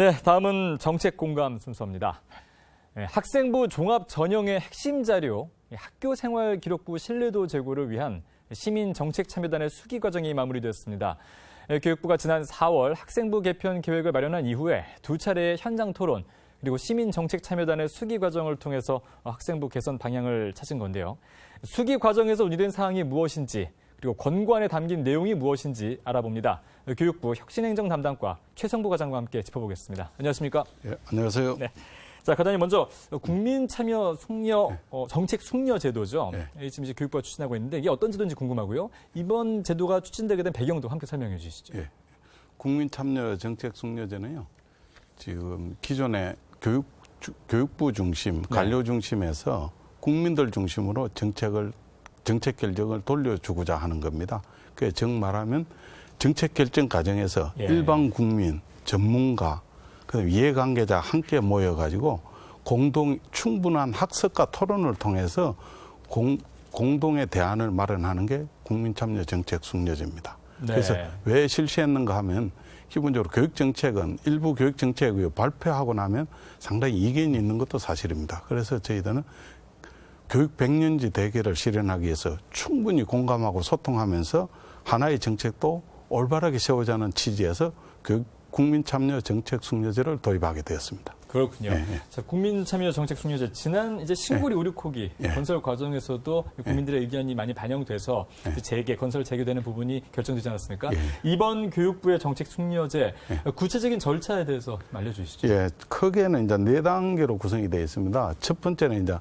네, 다음은 정책 공감 순서입니다. 네, 학생부 종합 전형의 핵심 자료, 학교 생활 기록부 신뢰도 제고를 위한 시민 정책 참여단의 수기 과정이 마무리되었습니다. 네, 교육부가 지난 4월 학생부 개편 계획을 마련한 이후에 두 차례의 현장 토론 그리고 시민 정책 참여단의 수기 과정을 통해서 학생부 개선 방향을 찾은 건데요. 수기 과정에서 논의된 사항이 무엇인지 그리고 권고안에 담긴 내용이 무엇인지 알아봅니다. 교육부 혁신행정 담당과 최성부 과장과 함께 짚어보겠습니다. 안녕하십니까? 예, 안녕하세요. 네. 자, 과장님 먼저 국민 참여 숙려 네. 어, 정책 숙려 제도죠. 네. 예, 지금 이제 교육부가 추진하고 있는데 이게 어떤 제도인지 궁금하고요. 이번 제도가 추진되게 된 배경도 함께 설명해 주시죠. 예. 국민 참여 정책 숙려제는요. 지금 기존의 교육 교육부 중심, 네. 관료 중심에서 국민들 중심으로 정책을 정책 결정을 돌려주고자 하는 겁니다. 그게 즉 말하면 정책 결정 과정에서 예. 일반 국민, 전문가, 그다음 이해관계자 함께 모여가지고 공동 충분한 학습과 토론을 통해서 공, 공동의 대안을 마련하는 게 국민참여정책 숙려제입니다. 네. 그래서 왜 실시했는가 하면 기본적으로 교육정책은 일부 교육정책을 발표하고 나면 상당히 이견이 있는 것도 사실입니다. 그래서 저희들은 교육 백년지 대결을 실현하기 위해서 충분히 공감하고 소통하면서 하나의 정책도 올바르게 세우자는 취지에서 교육 국민 참여 정책 숙려제를 도입하게 되었습니다. 그렇군요. 예, 예. 자, 국민 참여 정책 숙려제 지난 이제 신고리 오류코기 예. 예, 건설 과정에서도 예. 국민들의 의견이 많이 반영돼서 예. 재개 건설 재개되는 부분이 결정되지 않았습니까? 이번 교육부의 정책 숙려제 구체적인 절차에 대해서 알려주시죠. 예, 크게는 이제 네 단계로 구성이 되어 있습니다. 첫 번째는 이제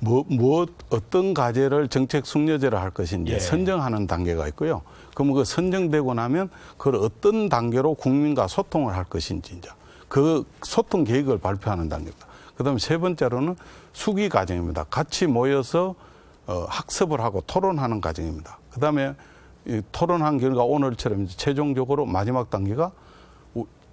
뭐, 무엇 뭐 어떤 과제를 정책 숙려제로 할 것인지 예. 선정하는 단계가 있고요. 그러면그 선정되고 나면 그걸 어떤 단계로 국민과 소통을 할 것인지 이제 그 소통 계획을 발표하는 단계입니다. 그다음에 세 번째로는 수기 과정입니다. 같이 모여서 어, 학습을 하고 토론하는 과정입니다. 그다음에 토론한 결과 오늘처럼 최종적으로 마지막 단계가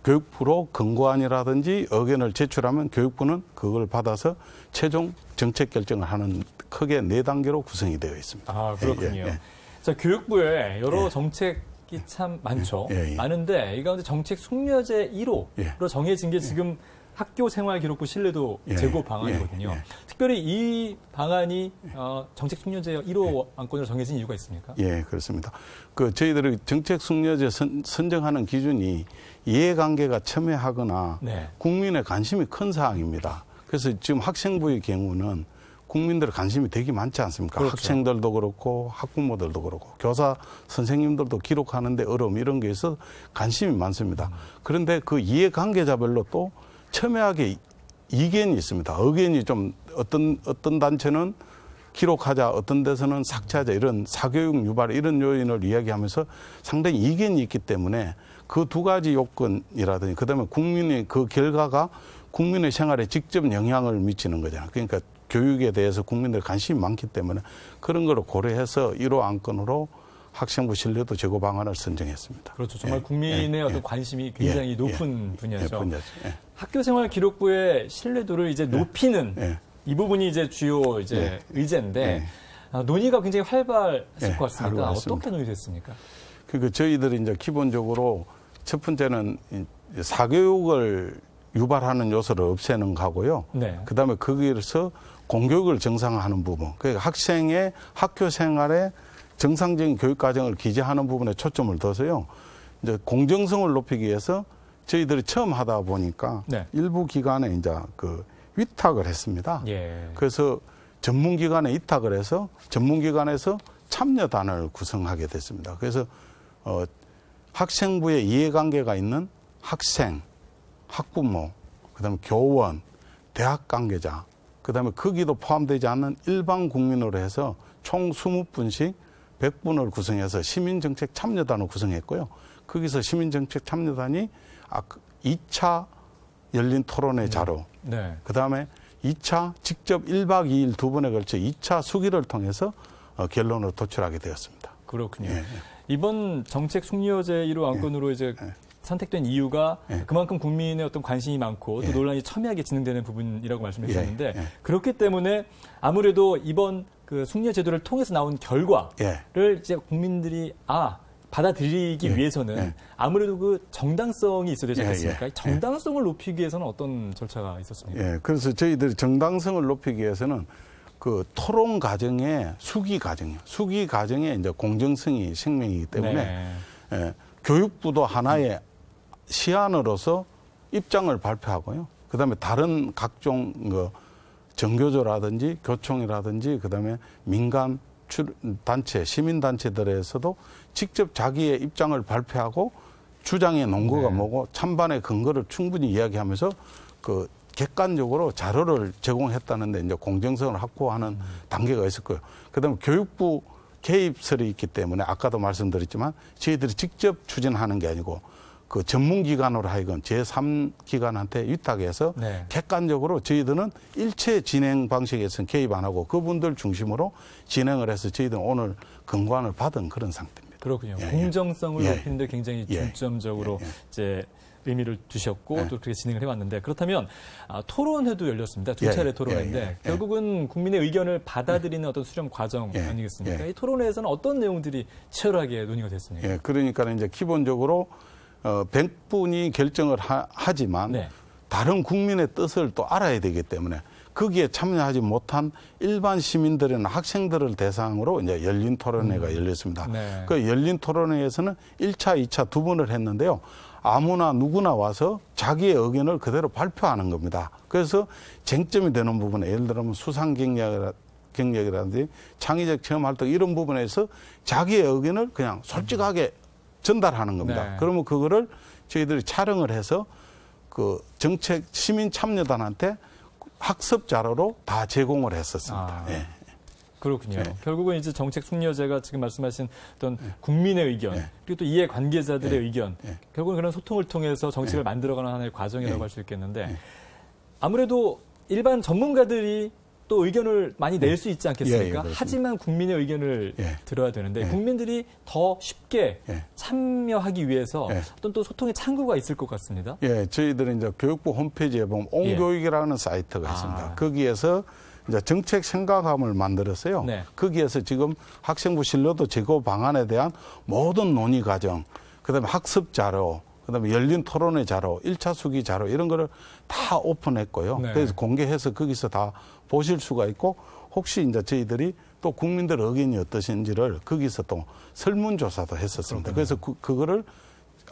교육부로 근거안이라든지 의견을 제출하면 교육부는 그걸 받아서 최종 정책 결정을 하는 크게 네 단계로 구성이 되어 있습니다. 아 그렇군요. 예, 예. 자 예. 교육부에 여러 예. 정책참 많죠. 예, 예. 많은데 이 가운데 정책 숙려제 1호로 정해진 게 지금 학교 생활 기록부 신뢰도 예. 제고 방안이거든요. 예, 예. 특별히 이 방안이 예. 어, 정책 숙련제 1호 예. 안건으로 정해진 이유가 있습니까? 예, 그렇습니다. 그 저희들이 정책 숙련제 선, 정하는 기준이 이해관계가 첨예하거나 네. 국민의 관심이 큰 사항입니다. 그래서 지금 학생부의 경우는 국민들 의 관심이 되게 많지 않습니까? 그렇죠. 학생들도 그렇고 학부모들도 그렇고 교사 선생님들도 기록하는데 어려움 이런 게 있어 관심이 많습니다. 음. 그런데 그 이해 관계자별로 또 첨예하게 이견이 있습니다. 의견이 좀 어떤 어떤 단체는 기록하자, 어떤 데서는 삭제하자 이런 사교육 유발 이런 요인을 이야기하면서 상당히 이견이 있기 때문에 그 두 가지 요건이라든지 그다음에 국민의 그 결과가 국민의 생활에 직접 영향을 미치는 거잖아요. 그러니까 교육에 대해서 국민들 관심이 많기 때문에 그런 걸 고려해서 1호 안건으로 학생부 신뢰도 제고 방안을 선정했습니다. 그렇죠. 정말 예, 국민의 예, 어떤 관심이 예. 굉장히 예, 높은 예. 분야죠. 예. 분야죠. 학교생활 기록부의 신뢰도를 이제 예. 높이는 네. 이 부분이 이제 주요 이제 네. 의제인데 네. 논의가 굉장히 활발했을 것 같습니다. 어떻게 논의됐습니까? 그, 그 저희들이 이제 기본적으로 첫 번째는 사교육을 유발하는 요소를 없애는 거고요. 네. 그다음에 거기에서 공교육을 정상화하는 부분, 그러니까 학생의 학교 생활에 정상적인 교육 과정을 기재하는 부분에 초점을 둬서요. 이제 공정성을 높이기 위해서 저희들이 처음 하다 보니까 네. 일부 기관에 이제 그 위탁을 했습니다. 예. 그래서 전문기관에 위탁을 해서 전문기관에서 참여단을 구성하게 됐습니다. 그래서 어, 학생부에 이해관계가 있는 학생, 학부모, 그다음에 교원, 대학 관계자, 그다음에 거기도 포함되지 않는 일반 국민으로 해서 총 20분씩 100분을 구성해서 시민정책 참여단을 구성했고요. 거기서 시민정책 참여단이 아, 2차 그 열린 토론회 자료, 네. 그 다음에 2차 직접 1박 2일 두 번에 걸쳐 2차 수기를 통해서 어, 결론을 도출하게 되었습니다. 그렇군요. 예, 예. 이번 정책 숙려제 1호 안건으로 예, 이제 예. 선택된 이유가 예. 그만큼 국민의 어떤 관심이 많고 또 논란이 첨예하게 진행되는 부분이라고 말씀하셨는데 그렇기 때문에 아무래도 이번 그 숙려 제도를 통해서 나온 결과를 이제 국민들이 아 받아들이기 예. 위해서는 예. 아무래도 그 정당성이 있어야 되지 예, 않겠습니까? 예. 정당성을 높이기 위해서는 어떤 절차가 있었습니까? 예. 그래서 저희들이 정당성을 높이기 위해서는 그 토론 과정에 수기 과정이요. 수기 과정에 이제 공정성이 생명이기 때문에 네. 예, 교육부도 하나의 시안으로서 입장을 발표하고요. 그다음에 다른 각종 그 정교조라든지 교총이라든지 그다음에 민간 단체 시민 단체들에서도 직접 자기의 입장을 발표하고 주장의 논거가 네. 뭐고 찬반의 근거를 충분히 이야기하면서 그 객관적으로 자료를 제공했다는데 이제 공정성을 확보하는 음. 단계가 있을 거예요. 그다음에 교육부 개입설이 있기 때문에 아까도 말씀드렸지만 저희들이 직접 추진하는 게 아니고 그 전문기관으로 하여금 제3기관한테 위탁해서 네. 객관적으로 저희들은 일체 진행 방식에선 개입 안 하고 그분들 중심으로 진행을 해서 저희들은 오늘 금관을 받은 그런 상태입니다. 그렇군요. 예, 예. 공정성을 예. 높이는데 굉장히 예. 중점적으로 예, 예, 이제 의미를 두셨고 네. 또 그렇게 진행을 해왔는데 그렇다면 아, 토론회도 열렸습니다. 두 차례 예, 토론회인데 예, 예, 결국은 국민의 의견을 받아들이는 어떤 수렴 과정 아니겠습니까? 이 토론회에서는 어떤 내용들이 치열하게 논의가 됐습니까? 그러니까 이제 기본적으로 어, 1분이 결정을 하, 하 지만 네. 다른 국민의 뜻을 또 알아야 되기 때문에 거기에 참여하지 못한 일반 시민들이나 학생들을 대상으로 이제 열린 토론회가 음. 열렸습니다. 네. 그 열린 토론회에서는 1차, 2차 두 번을 했는데요. 아무나 누구나 와서 자기의 의견을 그대로 발표하는 겁니다. 그래서 쟁점이 되는 부분에 예를 들면 수상 경력이라, 경력이라든지 창의적 체험 활동 이런 부분에서 자기의 의견을 그냥 솔직하게 전달하는 겁니다. 네. 그러면 그거를 저희들이 촬영을 해서 그 정책 시민 참여단한테 학습 자료로 다 제공을 했었습니다. 아. 예. 그렇군요. 네. 결국은 이제 정책 숙려제가 지금 말씀하신 어떤 네. 국민의 의견 네. 그리고 또 이해 관계자들의 의견 결국은 그런 소통을 통해서 정책을 만들어가는 하나의 과정이라고 할 수 있겠는데 아무래도 일반 전문가들이 또 의견을 많이 낼 수 있지 않겠습니까? 예, 예, 하지만 국민의 의견을 예. 들어야 되는데 예. 국민들이 더 쉽게 예. 참여하기 위해서 예. 어떤 또 소통의 창구가 있을 것 같습니다. 예, 저희들은 이제 교육부 홈페이지에 보면 옹교육이라는 사이트가 있습니다. 아. 거기에서 이제 정책 생각함을 만들었어요. 네. 거기에서 지금 학생부 진로도 제고 방안에 대한 모든 논의 과정, 그다음에 학습 자료, 그다음에 열린 토론의 자료, 일차 수기 자료 이런 거를 다 오픈했고요. 네. 그래서 공개해서 거기서 다 보실 수가 있고 혹시 이제 저희들이 또 국민들 의견이 어떠신지를 거기서 또 설문조사도 했었습니다. 그래서 그, 그거를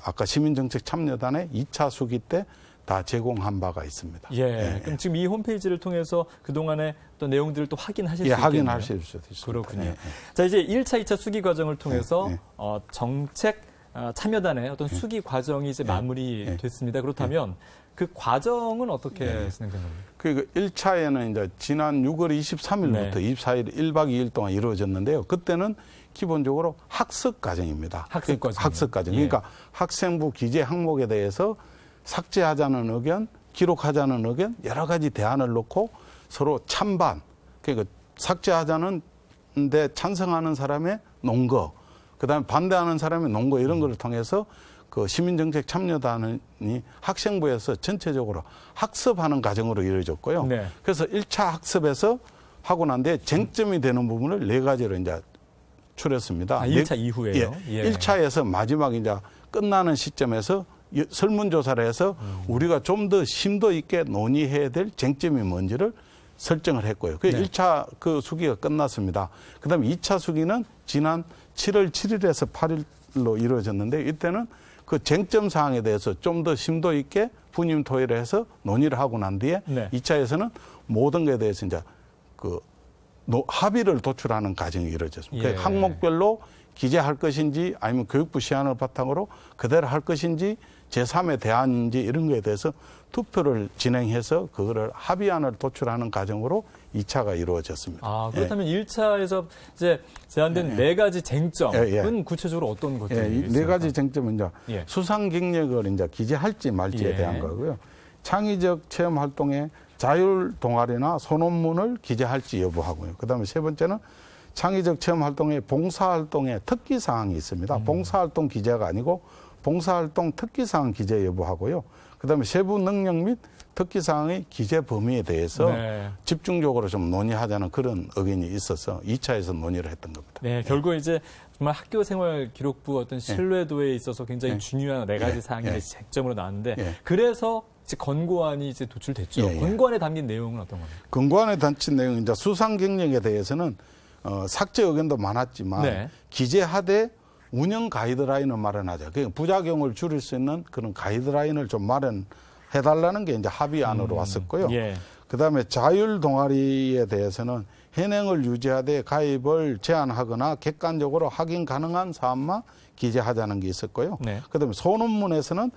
아까 시민정책 참여단의 2차 수기 때 다 제공한 바가 있습니다. 예. 예, 예. 그럼 지금 이 홈페이지를 통해서 그동안의 또 내용들을 또 확인하실 예, 수 있겠네요. 확인하실 수도 있습니다. 그렇군요. 예, 예. 자, 이제 1차, 2차 수기 과정을 통해서 예, 어, 정책 아, 참여단의 어떤 네. 수기 과정이 이제 네. 마무리됐습니다. 네. 그렇다면 그 과정은 어떻게 네. 진행된 겁니까? 그 1차에는 그 이제 지난 6월 23일부터 네. 24일 1박 2일 동안 이루어졌는데요. 그때는 기본적으로 학습 과정입니다. 학습 그 과정. 학습 과정. 그러니까 예. 학생부 기재 항목에 대해서 삭제하자는 의견, 기록하자는 의견 여러 가지 대안을 놓고 서로 찬반. 그러니까 삭제하자는 데 찬성하는 사람의 논거, 그다음에 반대하는 사람이 농고 이런 걸 통해서 그 시민정책 참여단이 학생부에서 전체적으로 학습하는 과정으로 이루어졌고요. 네. 그래서 1차 학습에서 하고 난 뒤에 쟁점이 되는 부분을 네 가지로 이제 추렸습니다. 아, 1차 네, 이후에요? 예, 예. 1차에서 마지막 이제 끝나는 시점에서 설문조사를 해서 음. 우리가 좀 더 심도 있게 논의해야 될 쟁점이 뭔지를 설정을 했고요. 그 네. 1차 그 수기가 끝났습니다. 그 다음에 2차 수기는 지난 7월 7일에서 8일로 이루어졌는데 이때는 그 쟁점 사항에 대해서 좀 더 심도 있게 분임 토의를 해서 논의를 하고 난 뒤에 네. 2차에서는 모든 것에 대해서 이제 그 합의를 도출하는 과정이 이루어졌습니다. 예. 그 항목별로 기재할 것인지 아니면 교육부 시안을 바탕으로 그대로 할 것인지 제3의 대안인지 이런 거에 대해서 투표를 진행해서 그거를 합의안을 도출하는 과정으로 2차가 이루어졌습니다. 아, 예. 그렇다면 예. 1차에서 이제 제한된 예, 예. 네 예. 가지 쟁점은 예, 구체적으로 어떤 것들이 네 가지 쟁점은 이제 수상 경력을 이제 기재할지 말지에 대한 거고요. 창의적 체험 활동에 자율 동아리나 소논문을 기재할지 여부하고요. 그다음에 세 번째는 창의적 체험 활동에 봉사 활동에 특기 사항이 있습니다. 음. 봉사 활동 기재가 아니고 봉사활동 특기사항 기재 여부하고요. 그다음에 세부 능력 및 특기사항의 기재 범위에 대해서 네. 집중적으로 좀 논의하자는 그런 의견이 있어서 2차에서 논의를 했던 겁니다. 네, 네. 결국 이제 정말 학교 생활 기록부 어떤 네. 신뢰도에 있어서 굉장히 네. 중요한 네 가지 사항이 네. 쟁점으로 나왔는데 그래서 이제 권고안이 이제 도출됐죠. 예, 예. 권고안에 담긴 내용은 어떤 겁니까? 권고안에 담긴 내용은 이제 수상 경력에 대해서는 어, 삭제 의견도 많았지만 기재하되 운영 가이드라인을 마련하자. 그 부작용을 줄일 수 있는 그런 가이드라인을 좀 마련해달라는 게 이제 합의안으로 음, 왔었고요. 예. 그다음에 자율 동아리에 대해서는 현행을 유지하되 가입을 제한하거나 객관적으로 확인 가능한 사안만 기재하자는 게 있었고요. 네. 그다음에 소논문에서는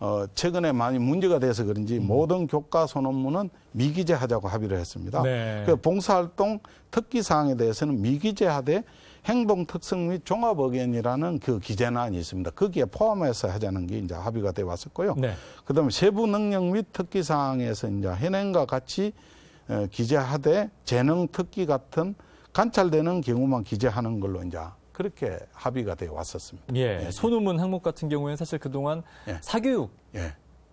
어, 최근에 많이 문제가 돼서 그런지 음. 모든 교과 소논문은 미기재하자고 합의를 했습니다. 네. 그 봉사활동 특기 사항에 대해서는 미기재하되 행동 특성 및 종합 의견이라는 그기재난이 있습니다. 거기에 포함해서 하자는 게 이제 합의가 돼 왔었고요. 네. 그다음에 세부 능력 및 특기 사항에서 이제 현행과 같이 어, 기재하되 재능 특기 같은 관찰되는 경우만 기재하는 걸로 이제 그렇게 합의가 되어 왔었습니다. 예, 예. 예. 손우문 항목 같은 경우에는 사실 그동안 예. 사교육 예.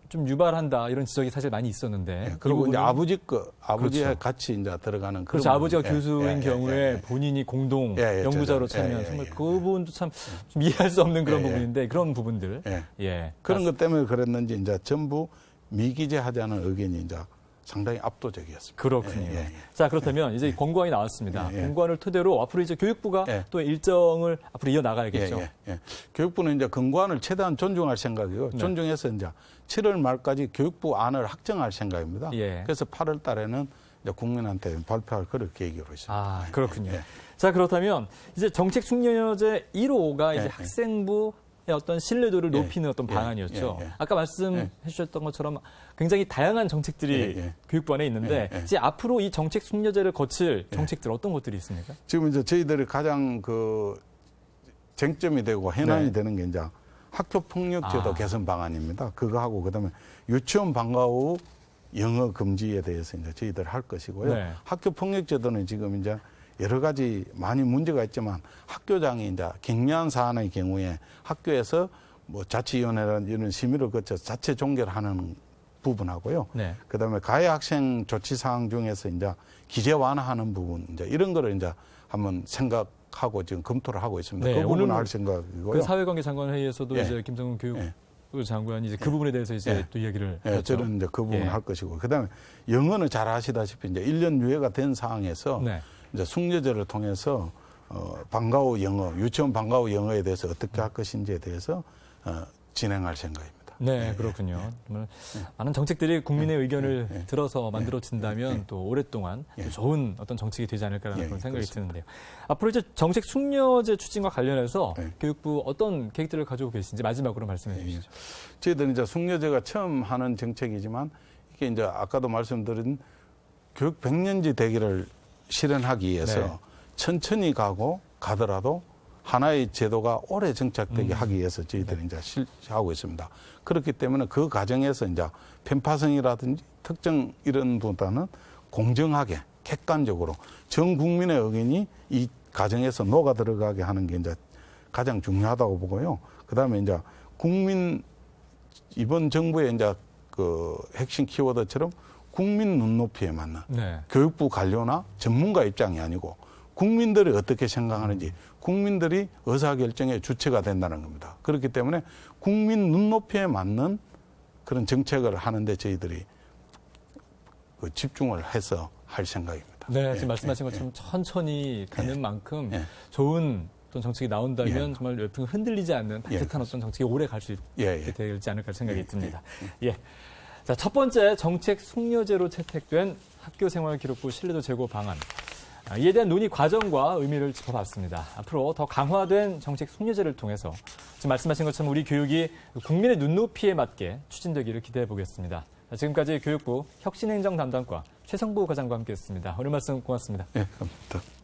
좀 유발한다 이런 지적이 사실 많이 있었는데. 예, 그리고 이제 아버지 거아버지 그렇죠. 같이 이제 들어가는 그런. 그렇죠. 아버지가 예, 교수인 예, 예 경우에 예, 예. 본인이 공동 연구자로 참여한 정말 그 부분도 참좀 이해할 수 없는 그런 부분인데 그런 부분들. 예. 그런 것 때문에 그랬는지 이제 전부 미기재하자는 의견이 이제 상당히 압도적이었습니다. 그렇군요. 예, 예, 자 그렇다면 이제 공관이 예. 나왔습니다. 공관을 예, 예. 토대로 앞으로 이제 교육부가 또 일정을 앞으로 이어 나가야겠죠. 교육부는 이제 공관을 최대한 존중할 생각이고 네. 존중해서 이제 7월 말까지 교육부 안을 확정할 생각입니다. 그래서 8월 달에는 이제 국민한테 발표할 그럴 계획으로 있습니다. 아 그렇군요. 자 그렇다면 이제 정책 숙련여제 1호가 이제 학생부 어떤 신뢰도를 예. 높이는 예, 어떤 방안이었죠. 예, 아까 말씀해 예. 주셨던 것처럼 굉장히 다양한 정책들이 예, 교육부 안에 있는데 이제 앞으로 이 정책 숙려제를 거칠 정책들 어떤 것들이 있습니까? 지금 이제 저희들이 가장 그 쟁점이 되고 해난이 네. 되는 게 이제 학교 폭력제도 아. 개선 방안입니다. 그거 하고 그다음에 유치원 방과 후 영어 금지에 대해서 이제 저희들 할 것이고요. 네. 학교 폭력제도는 지금 이제 여러 가지 많이 문제가 있지만 학교장이 이제 경미한 사안의 경우에 학교에서 뭐 자치위원회라는 이런 심의를 거쳐서 자체 종결하는 부분하고요. 네. 그다음에 가해 학생 조치 사항 중에서 이제 기재 완화하는 부분 이제 이런 거를 이제 한번 생각하고 지금 검토를 하고 있습니다. 네, 그 부분은 할 생각이고요. 그 사회관계 장관 회의에서도 예. 이제 김성훈 교육 예. 그 장관이 이제 그 예. 부분에 대해서 이제 예. 또 이야기를 예. 했죠. 저는 이제 그 부분 예. 할 것이고 그다음에 영어는 잘 아시다시피 이제 1년 유예가 된 상황에서 네. 이제 숙려제를 통해서 어, 방과후 영어, 유치원 방과후 영어에 대해서 어떻게 할 것인지에 대해서 어, 진행할 생각입니다. 네, 예, 예 그렇군요. 예, 정 예. 많은 정책들이 국민의 예, 의견을 들어서 만들어진다면 또 오랫동안 또 좋은 어떤 정책이 되지 않을까라는 그런 생각이 그렇습니다. 드는데요. 앞으로 이제 정책 숙려제 추진과 관련해서 교육부 어떤 계획들을 가지고 계신지 마지막으로 말씀해 주시죠. 저희들은 이제 숙려제가 처음 하는 정책이지만 이게 이제 아까도 말씀드린 교육 백년지 대기를 실현하기 위해서 네. 천천히 가고 가더라도 하나의 제도가 오래 정착되게 음. 하기 위해서 저희들이 네. 이제 실시하고 있습니다. 그렇기 때문에 그 과정에서 이제 편파성이라든지 특정 이런 보다는 공정하게 객관적으로 전 국민의 의견이 이 과정에서 녹아 들어가게 하는 게 이제 가장 중요하다고 보고요. 그다음에 이제 국민 이번 정부의 이제 그 핵심 키워드처럼 국민 눈높이에 맞는 네. 교육부 관료나 전문가 입장이 아니고 국민들이 어떻게 생각하는지 국민들이 의사결정의 주체가 된다는 겁니다. 그렇기 때문에 국민 눈높이에 맞는 그런 정책을 하는데 저희들이 그 집중을 해서 할 생각입니다. 네, 예, 지금 예, 말씀하신 예, 것처럼 예, 천천히 가는 예, 만큼 예. 좋은 어떤 정책이 나온다면 정말 열풍 흔들리지 않는 따뜻한 어떤 정책이 오래 갈 수 있게 되지 않을까 생각이 듭니다. 예. 자, 첫 번째 정책 숙려제로 채택된 학교생활기록부 신뢰도 제고 방안. 아, 이에 대한 논의 과정과 의미를 짚어봤습니다. 앞으로 더 강화된 정책 숙려제를 통해서 지금 말씀하신 것처럼 우리 교육이 국민의 눈높이에 맞게 추진되기를 기대해 보겠습니다. 지금까지 교육부 혁신행정 담당과 최성부 과장과 함께했습니다. 오늘 말씀 고맙습니다. 네, 감사합니다.